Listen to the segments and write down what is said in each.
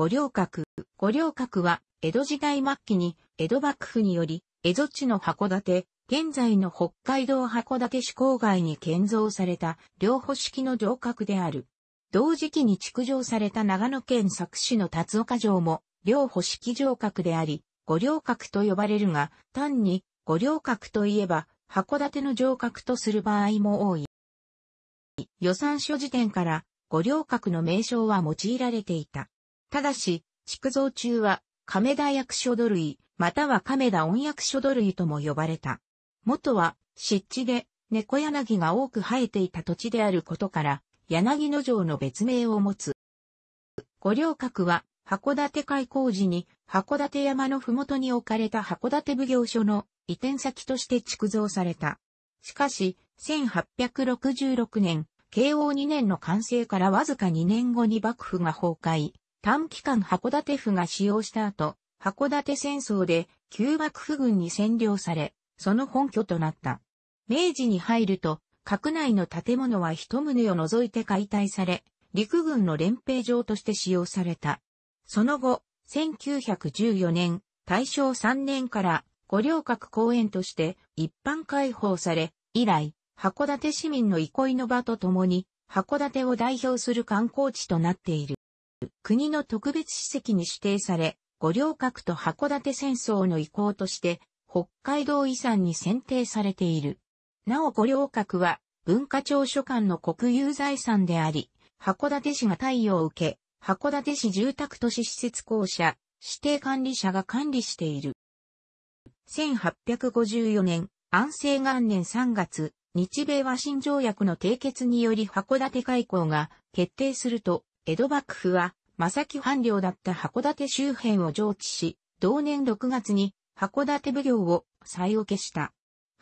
五稜郭。五稜郭は、江戸時代末期に、江戸幕府により、蝦夷地の函館、現在の北海道函館市郊外に建造された、両保式の城郭である。同時期に築城された長野県佐久市の達岡城も、両保式城郭であり、五稜郭と呼ばれるが、単に、五稜郭といえば、函館の城郭とする場合も多い。予算書時点から、五稜郭の名称は用いられていた。ただし、築造中は、亀田役所土類、または亀田音役所土類とも呼ばれた。元は、湿地で、猫柳が多く生えていた土地であることから、柳野城の別名を持つ。五稜郭は、函館開港時に、函館山の麓に置かれた函館奉行所の移転先として築造された。しかし、1866年、慶応2年の完成からわずか2年後に幕府が崩壊、短期間函館府が使用した後、函館戦争で旧幕府軍に占領され、その本拠となった。明治に入ると、閣内の建物は一棟を除いて解体され、陸軍の連兵場として使用された。その後、1914年、大正3年から五稜郭公園として一般開放され、以来、函館市民の憩いの場とともに、函館を代表する観光地となっている。国の特別史跡に指定され、五稜郭と函館戦争の遺構として北海道遺産に選定されている。なお五稜郭は文化庁所管の国有財産であり、函館市が対応を受け、函館市住宅都市施設公社、指定管理者が管理している。1854年、安政元年3月、日米和親条約の締結により函館開港が決定すると、江戸幕府は、正木藩領だった函館周辺を上知し、同年6月に函館奉行を再受けした。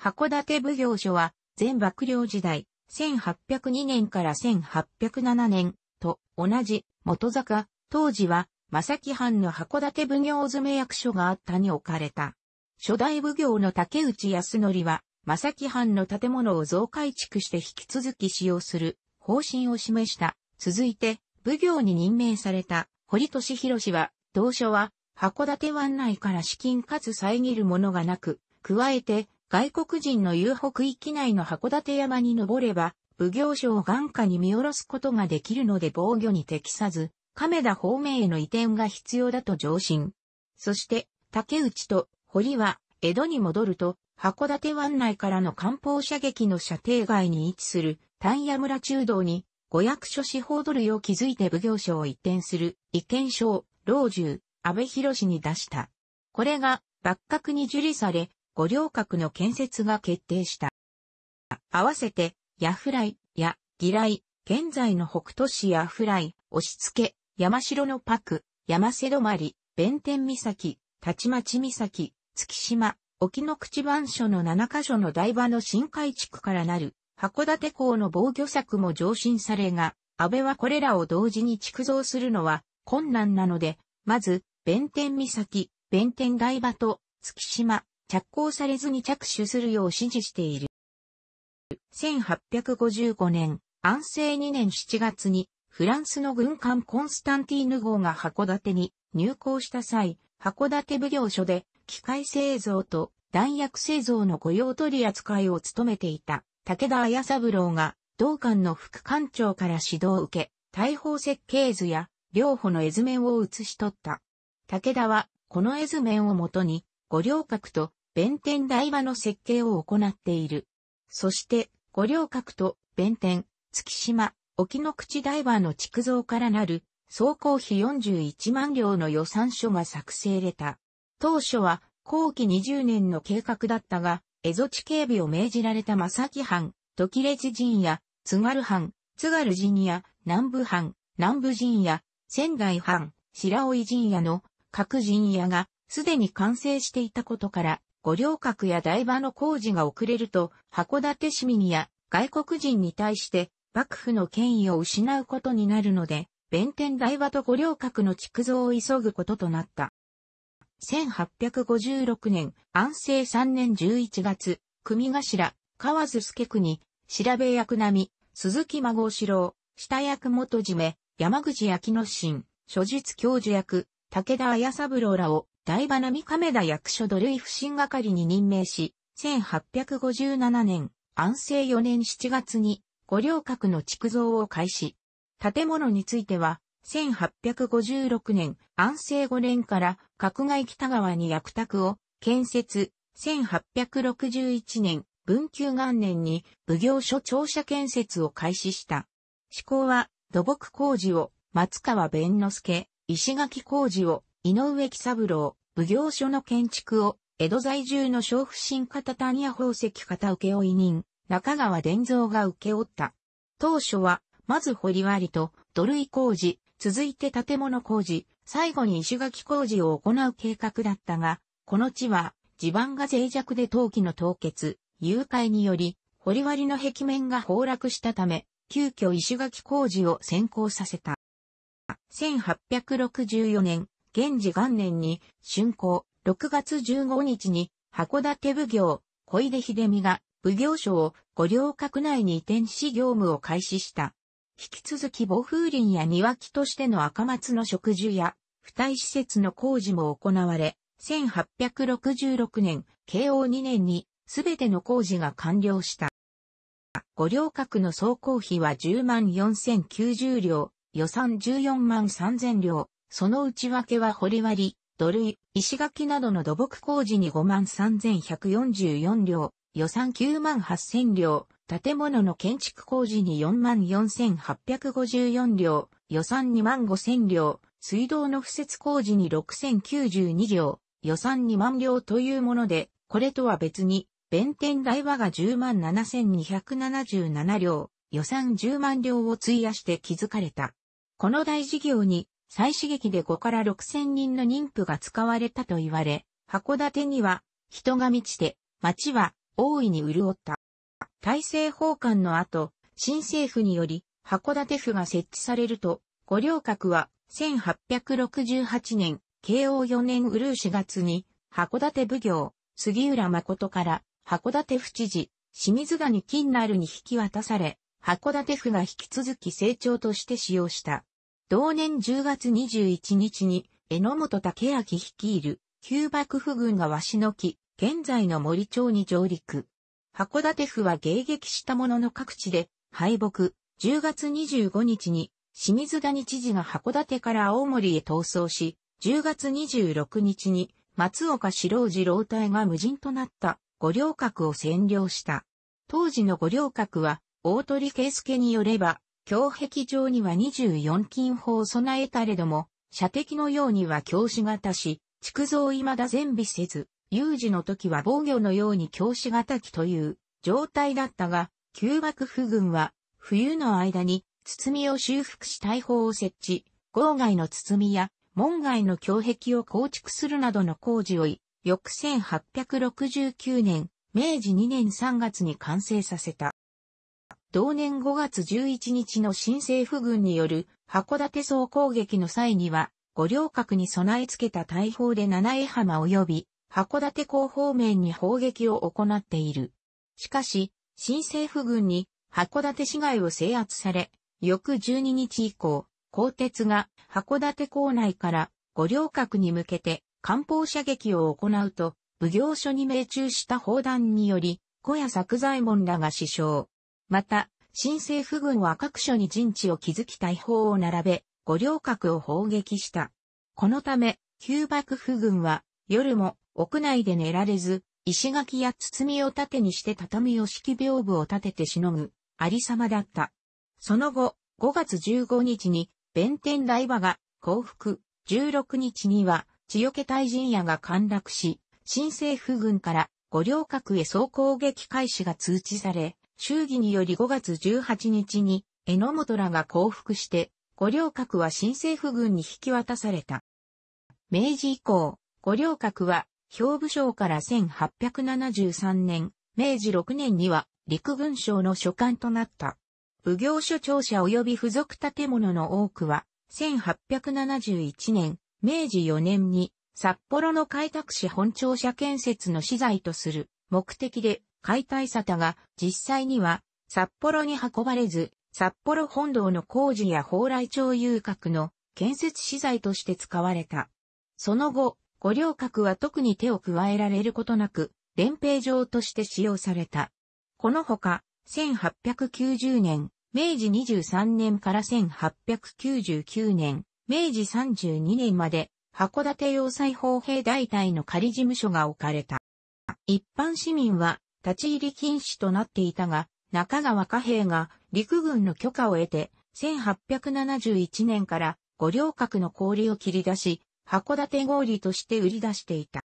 函館奉行所は、全幕領時代、1802年から1807年と同じ元坂、当時は正木藩の函館奉行詰め役所があったに置かれた。初代奉行の竹内康則は、正木藩の建物を増改築して引き続き使用する方針を示した。続いて、奉行に任命された堀利弘氏は、同書は、函館湾内から資金かつ遮るものがなく、加えて、外国人の遊北域内の函館山に登れば、奉行所を眼下に見下ろすことができるので防御に適さず、亀田方面への移転が必要だと上申。そして、竹内と堀は、江戸に戻ると、函館湾内からの艦砲射撃の射程外に位置する、丹屋村中道に、五役所司法奴類を築いて奉行所を移転する、意見書を、老中、安倍博士に出した。これが、幕閣に受理され、五両閣の建設が決定した。合わせて、ヤフライ、や、ギライ、現在の北都市ヤフライ、押し付け、山城のパク、山瀬泊、弁天岬、立町岬、月島、沖の口番所の7カ所の台場の深海地区からなる函館港の防御策も上申されが、安倍はこれらを同時に築造するのは困難なので、まず、弁天岬、弁天台場と月島、着工されずに着手するよう指示している。1855年、安政2年7月に、フランスの軍艦コンスタンティーヌ号が函館に入港した際、函館奉行所で機械製造と弾薬製造の雇用取り扱いを務めていた武田綾三郎が、同館の副館長から指導を受け、大砲設計図や、両方の絵図面を写し取った。武田は、この絵図面をもとに、五稜郭と弁天台場の設計を行っている。そして、五稜郭と弁天、月島、沖の口台場の築造からなる、総工費41万両の予算書が作成れた。当初は、後期20年の計画だったが、蝦夷地警備を命じられた正木藩、時列陣や、津軽藩、津軽陣や、南部藩、南部陣や、仙台藩、白老陣屋の各陣屋がすでに完成していたことから、五稜郭や台場の工事が遅れると、函館市民や外国人に対して幕府の権威を失うことになるので、弁天台場と五稜郭の築造を急ぐこととなった。1856年、安政3年11月、組頭、河津助国、調べ役並、鈴木孫四郎、下役元締め、山口明之進、諸術教授役、武田綾三郎らを、台場並亀田役所土類不審係に任命し、1857年、安政4年7月に、五稜郭の築造を開始。建物については、1856年、安政5年から、角外北側に薬宅を建設。1861年、文久元年に奉行所庁舎建設を開始した。施向は、土木工事を、松川弁之助、石垣工事を、井上喜三郎、奉行所の建築を、江戸在住の小婦人方谷谷宝石方請負人、中川伝蔵が請け負った。当初は、まず掘割と土塁工事、続いて建物工事、最後に石垣工事を行う計画だったが、この地は地盤が脆弱で陶器の凍結、誘拐により、掘割の壁面が崩落したため、急遽石垣工事を先行させた。1864年、現時元年に、春行、6月15日に、函館奉行、小出秀美が、奉行所を五稜郭内に移転し業務を開始した。引き続き暴風林や庭木としての赤松の植樹や、付帯施設の工事も行われ、1866年、慶応2年に、すべての工事が完了した。五稜郭の総工費は10万4090両、予算14万3000両、その内訳は掘り割り、土塁、石垣などの土木工事に5万3144両、予算9万8000両、建物の建築工事に44,854両、予算25,000両、水道の付設工事に6,092両、予算2万両というもので、これとは別に、弁天台和が107,277両、予算10万両を費やして築かれた。この大事業に、再刺激で5から6,000人の妊婦が使われたと言われ、函館には人が満ちて、町は大いに潤った。大政奉還の後、新政府により函館府が設置されると、五稜郭は1868年、慶応4年うるう4月に、函館奉行、杉浦誠から函館府知事、清水谷金なるに引き渡され、函館府が引き続き成長として使用した。同年10月21日に、榎本武明率いる、旧幕府軍が鷲の木、現在の森町に上陸。函館府は迎撃したものの各地で敗北、10月25日に清水谷知事が函館から青森へ逃走し、10月26日に松岡四郎次郎隊が無人となった五稜郭を占領した。当時の五稜郭は大鳥圭介によれば、強壁上には24金砲を備えたれども、射的のようには教師型し、築造未だ全備せず、有事の時は防御のように教師がたきという状態だったが、旧幕府軍は冬の間に包みを修復し大砲を設置、郊外の包みや門外の胸壁を構築するなどの工事を翌1869年、明治2年3月に完成させた。同年5月11日の新政府軍による函館総攻撃の際には、五稜郭に備え付けた大砲で七重浜及び函館港方面に砲撃を行っている。しかし、新政府軍に函館市街を制圧され、翌12日以降、鋼鉄が函館港内から五稜郭に向けて艦砲射撃を行うと、奉行所に命中した砲弾により、小屋作材門らが死傷。また、新政府軍は各所に陣地を築き大砲を並べ、五稜郭を砲撃した。このため、旧幕府軍は夜も屋内で寝られず、石垣や包みを盾にして畳を敷き屏風を立ててしのぐ、ありさまだった。その後、5月15日に、弁天台場が降伏、16日には、千代家大陣屋が陥落し、新政府軍から五稜郭へ総攻撃開始が通知され、衆議により5月18日に、榎本らが降伏して、五稜郭は新政府軍に引き渡された。明治以降、五稜郭は兵部省から1873年、明治6年には陸軍省の所管となった。武行所庁舎及び付属建物の多くは、1871年、明治4年に札幌の開拓市本庁舎建設の資材とする目的で解体さたが実際には札幌に運ばれず、札幌本堂の工事や蓬莱町遊郭の建設資材として使われた。その後、五稜郭は特に手を加えられることなく、連兵場として使用された。このほか、1890年、明治23年から1899年、明治32年まで、函館要塞砲兵大隊の仮事務所が置かれた。一般市民は立ち入り禁止となっていたが、中川貨幣が陸軍の許可を得て、1871年から五稜郭の氷を切り出し、函館氷として売り出していた。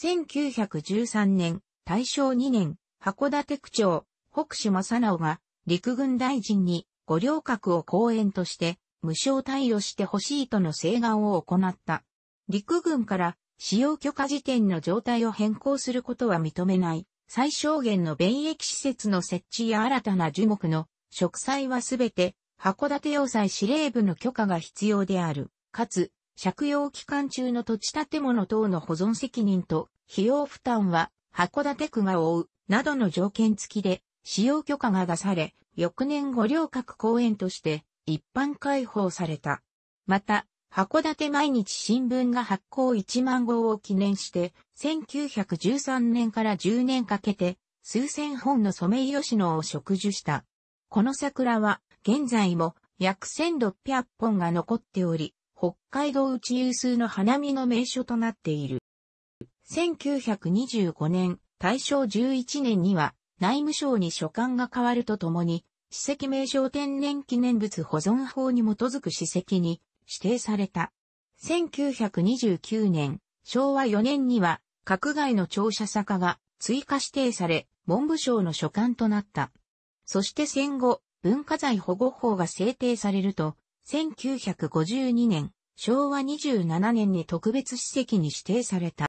1913年、大正2年、函館区長、北志正直が陸軍大臣に五稜郭を公園として無償対応してほしいとの請願を行った。陸軍から使用許可時点の状態を変更することは認めない。最小限の便益施設の設置や新たな樹木の植栽はすべて函館要塞司令部の許可が必要である。かつ、借用期間中の土地建物等の保存責任と費用負担は函館区が負うなどの条件付きで使用許可が出され、翌年五稜郭公園として一般開放された。また、函館毎日新聞が発行1万号を記念して、1913年から10年かけて、数千本のソメイヨシノを植樹した。この桜は、現在も約1600本が残っており、北海道内有数の花見の名所となっている。1925年、大正11年には内務省に所管が変わるとともに、史跡名称天然記念物保存法に基づく史跡に指定された。1929年、昭和4年には、閣外の庁舎坂が追加指定され、文部省の所管となった。そして戦後、文化財保護法が制定されると、1952年、昭和27年に特別史跡に指定された。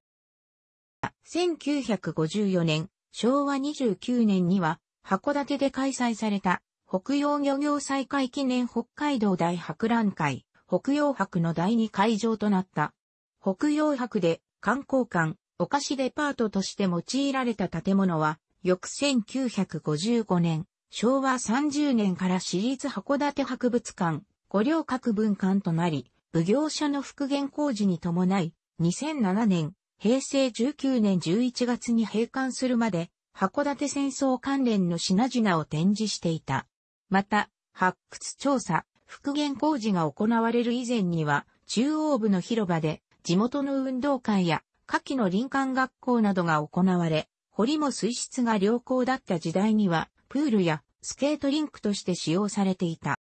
1954年、昭和29年には、函館で開催された、北洋漁業再開記念北海道大博覧会、北洋博の第2会場となった。北洋博で観光館、お菓子デパートとして用いられた建物は、翌1955年、昭和30年から私立函館博物館、五稜郭分館となり、奉行所の復元工事に伴い、2007年、平成19年11月に閉館するまで、函館戦争関連の品々を展示していた。また、発掘調査、復元工事が行われる以前には、中央部の広場で、地元の運動会や、夏季の林間学校などが行われ、堀も水質が良好だった時代には、プールやスケートリンクとして使用されていた。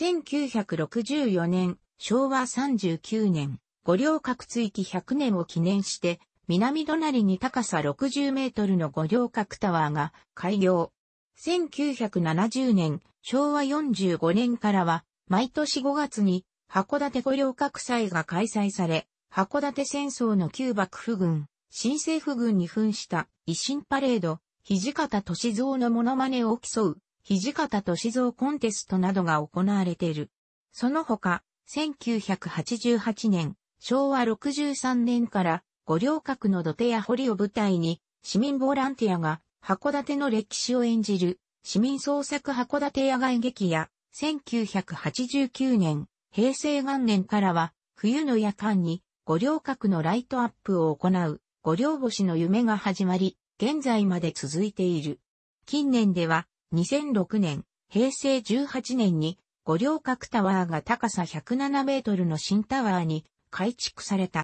1964年、昭和39年、五稜郭追記100年を記念して、南隣に高さ60メートルの五稜郭タワーが開業。1970年、昭和45年からは、毎年5月に、函館五稜郭祭が開催され、函館戦争の旧幕府軍、新政府軍に扮した維新パレード、土方歳三のモノマネを競う土方歳三コンテストなどが行われている。その他、1988年、昭和63年から五稜郭の土手や堀を舞台に、市民ボランティアが函館の歴史を演じる、市民創作函館野外劇や、1989年、平成元年からは、冬の夜間に五稜郭のライトアップを行う、五稜星の夢が始まり、現在まで続いている。近年では、2006年、平成18年に五稜郭タワーが高さ107メートルの新タワーに改築された。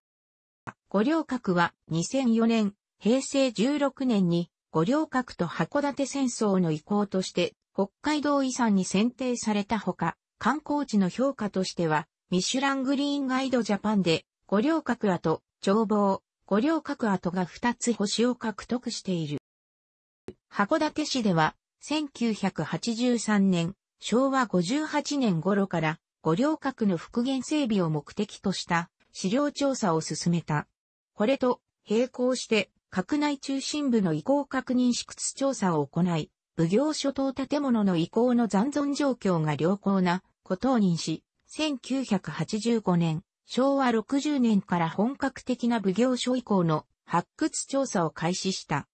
五稜郭は2004年、平成16年に五稜郭と函館戦争の遺構として北海道遺産に選定されたほか、観光地の評価としては、ミシュラングリーンガイドジャパンで五稜郭跡、眺望、五稜郭跡が2つ星を獲得している。函館市では1983年、昭和58年頃から五稜郭の復元整備を目的とした資料調査を進めた。これと並行して、閣内中心部の移行確認試屈調査を行い、奉行所等建物の移行の残存状況が良好なことを認し、1985年、昭和60年から本格的な奉行所以降の発掘調査を開始した。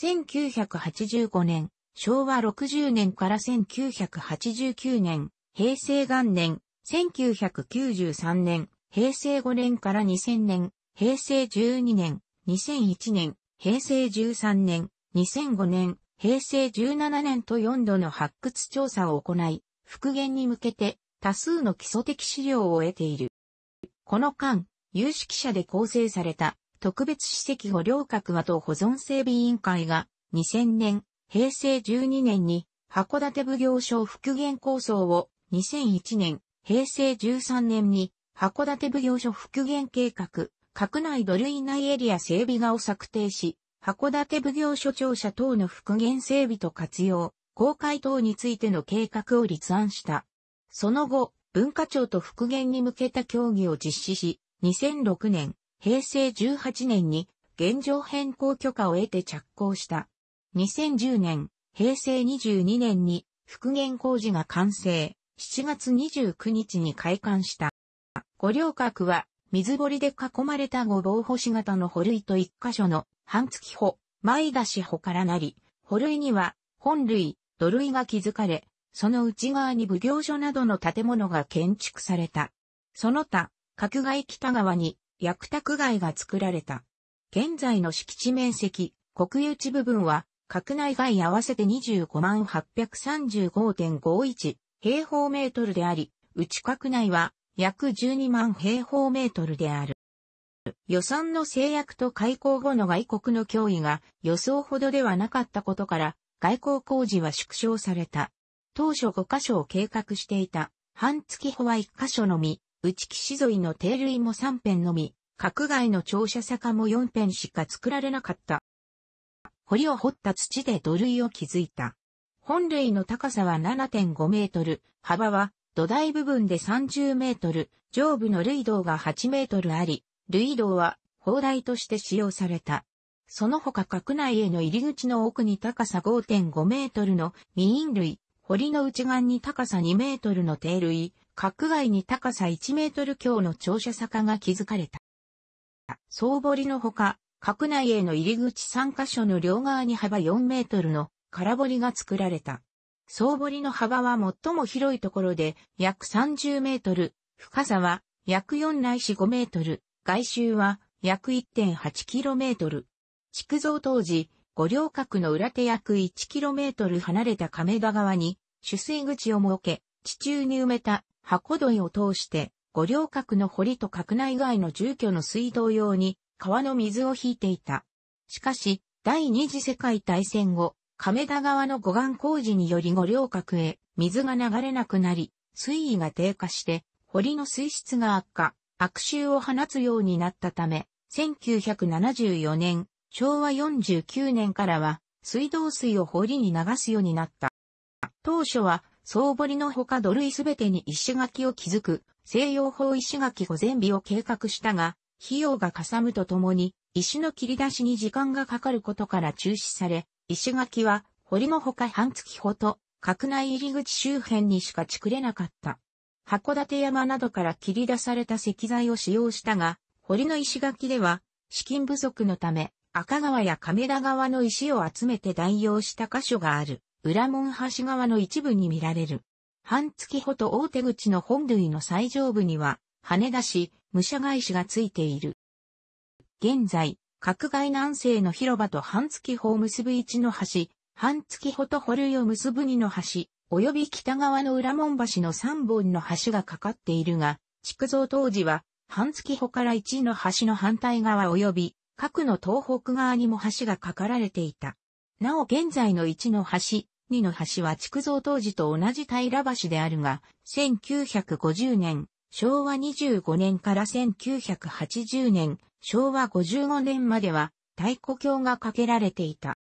1985年、昭和60年から1989年、平成元年、1993年、平成5年から2000年、平成12年、2001年、平成13年、2005年、平成17年と4度の発掘調査を行い、復元に向けて多数の基礎的資料を得ている。この間、有識者で構成された特別史跡五稜郭和と保存整備委員会が2000年、平成12年に函館奉行所復元構想を2001年、平成13年に函館奉行所復元計画、閣内土塁内エリア整備画を策定し、函館奉行所庁舎等の復元整備と活用、公開等についての計画を立案した。その後、文化庁と復元に向けた協議を実施し、2006年、平成18年に現状変更許可を得て着工した。2010年、平成22年に復元工事が完成、7月29日に開館した。五稜郭は、水堀で囲まれた五房星型の堀類と一箇所の半月穂、前出し穂からなり、堀類には本類、土類が築かれ、その内側に奉行所などの建物が建築された。その他、角外北側に薬宅街が作られた。現在の敷地面積、国有地部分は閣内外合わせて25万835.51平方メートルであり、内閣内は約12万平方メートルである。予算の制約と開港後の外国の脅威が予想ほどではなかったことから、外交工事は縮小された。当初5箇所を計画していた、半月歩は1箇所のみ、内岸沿いの定類も3辺のみ、閣外の庁舎坂も4辺しか作られなかった。堀を掘った土で土塁を築いた。本塁の高さは7.5メートル、幅は土台部分で30メートル、上部の塁道が8メートルあり、塁道は砲台として使用された。その他閣内への入り口の奥に高さ5.5メートルのイン類、堀の内岸に高さ2メートルの定類、格外に高さ1メートル強の長者坂が築かれた。総堀のほか、閣内への入り口3カ所の両側に幅4メートルの空堀が作られた。総堀の幅は最も広いところで約30メートル、深さは約4内市し5メートル、外周は約1.8キロメートル。築造当時、五稜郭の裏手約1キロメートル離れた亀田川に、取水口を設け、地中に埋めた箱土を通して、五稜郭の堀と郭内外の住居の水道用に川の水を引いていた。しかし、第二次世界大戦後、亀田川の護岸工事により五稜郭へ水が流れなくなり、水位が低下して、堀の水質が悪化、悪臭を放つようになったため、1974年、昭和49年からは、水道水を堀に流すようになった。当初は、総堀のほか土塁すべてに石垣を築く、西洋法石垣御前日を計画したが、費用がかさむとともに、石の切り出しに時間がかかることから中止され、石垣は、堀のほか半月ほど、閣内入り口周辺にしか作れなかった。函館山などから切り出された石材を使用したが、堀の石垣では、資金不足のため、赤川や亀田川の石を集めて代用した箇所がある、裏門橋側の一部に見られる。半月ほど大手口の本類の最上部には、羽田市、武者返しがついている。現在、角外南西の広場と半月砲結ぶ一の橋、半月穂と保留を結ぶ二の橋、及び北側の裏門橋の三本の橋がかかっているが、築造当時は、半月穂から一の橋の反対側及び、各の東北側にも橋が架かられていた。なお現在の一の橋、二の橋は築造当時と同じ平橋であるが、1950年、昭和25年から1980年、昭和55年までは太鼓橋が架けられていた。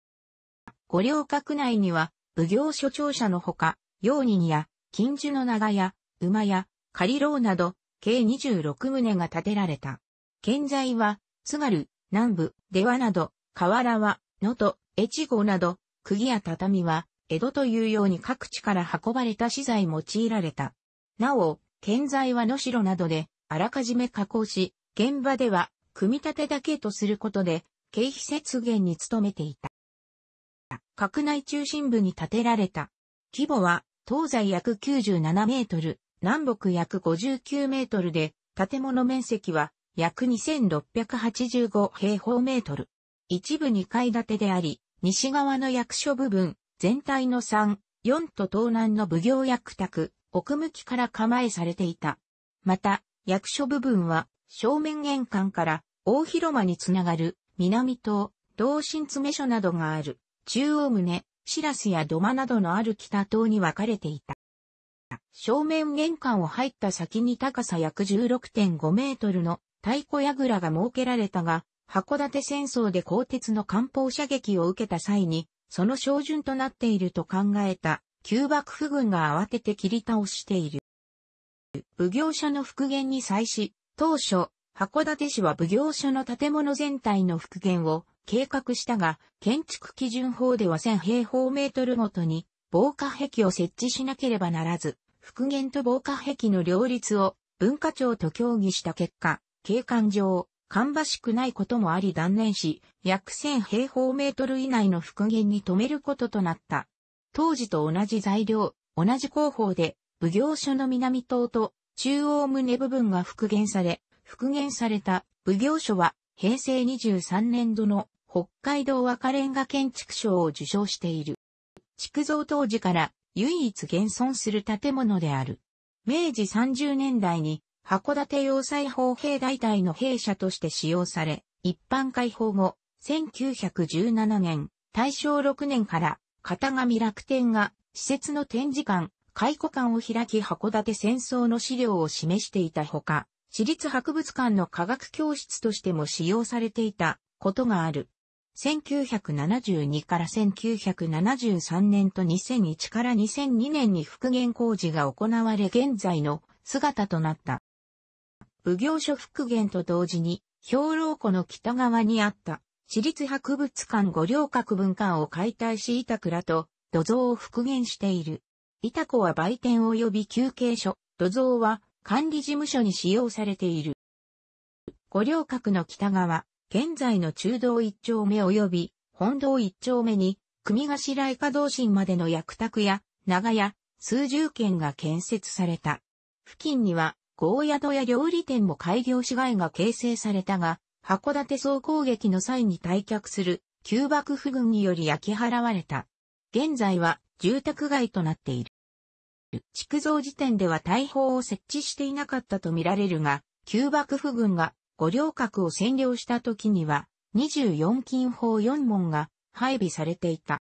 五稜郭内には、武行所長者のほか、用人や、近樹の長屋、馬屋、仮牢など、計26棟が建てられた。建材は、津軽、南部、出羽など、河原は、能登、越後など、釘や畳は、江戸というように各地から運ばれた資材用いられた。なお、建材は野城などで、あらかじめ加工し、現場では、組み立てだけとすることで、経費節減に努めていた。閣内中心部に建てられた。規模は、東西約97メートル、南北約59メートルで、建物面積は約2685平方メートル。一部2階建てであり、西側の役所部分、全体の3、4と東南の奉行役宅、奥向きから構えされていた。また、役所部分は正面玄関から大広間につながる南棟、同心詰所などがある中央棟、シラスや土間などのある北棟に分かれていた。正面玄関を入った先に高さ約16.5メートルの太鼓櫓が設けられたが、函館戦争で鋼鉄の艦砲射撃を受けた際に、その照準となっていると考えた旧幕府軍が慌てて切り倒している。武行者の復元に際し、当初、函館市は武行所の建物全体の復元を計画したが、建築基準法では1000平方メートルごとに防火壁を設置しなければならず、復元と防火壁の両立を文化庁と協議した結果、景観上、芳しくないこともあり断念し、約1000平方メートル以内の復元に止めることとなった。当時と同じ材料、同じ工法で、奉行所の南棟と中央棟部分が復元され、復元された奉行所は平成23年度の北海道赤レンガ建築賞を受賞している。築造当時から唯一現存する建物である。明治30年代に函館要塞砲兵大隊の兵舎として使用され、一般開放後、1917年、大正6年から片上楽天が、施設の展示館、解雇館を開き函館戦争の資料を示していたほか、私立博物館の科学教室としても使用されていたことがある。1972から1973年と2001から2002年に復元工事が行われ現在の姿となった。武行所復元と同時に、兵糧庫の北側にあった市立博物館五稜郭文館を解体し板倉と土蔵を復元している。板子は売店及び休憩所、土蔵は管理事務所に使用されている。五稜郭の北側、現在の中道一丁目及び本道一丁目に、組頭以下同心までの役宅や長屋、数十軒が建設された。付近には、ゴーヤドや料理店も開業市街が形成されたが、函館総攻撃の際に退却する旧幕府軍により焼き払われた。現在は住宅街となっている。築造時点では大砲を設置していなかったとみられるが、旧幕府軍が五稜郭を占領した時には、24金砲4門が配備されていた。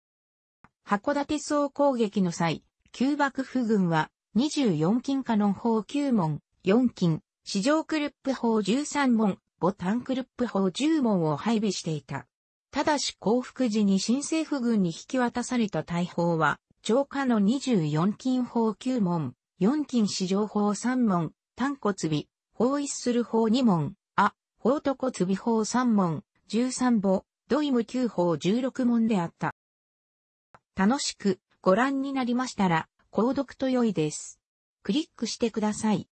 函館総攻撃の際、旧幕府軍は24金カノン砲9門、4金、四場クルップ砲13門、ボタンクルップ砲10門を配備していた。ただし降伏時に新政府軍に引き渡された大砲は、超過の24金砲9門、4金市場砲3門、単骨尾、砲一する砲2門、あ、砲と骨尾砲3門、13歩、ドイム9砲16門であった。楽しくご覧になりましたら、購読と良いです。クリックしてください。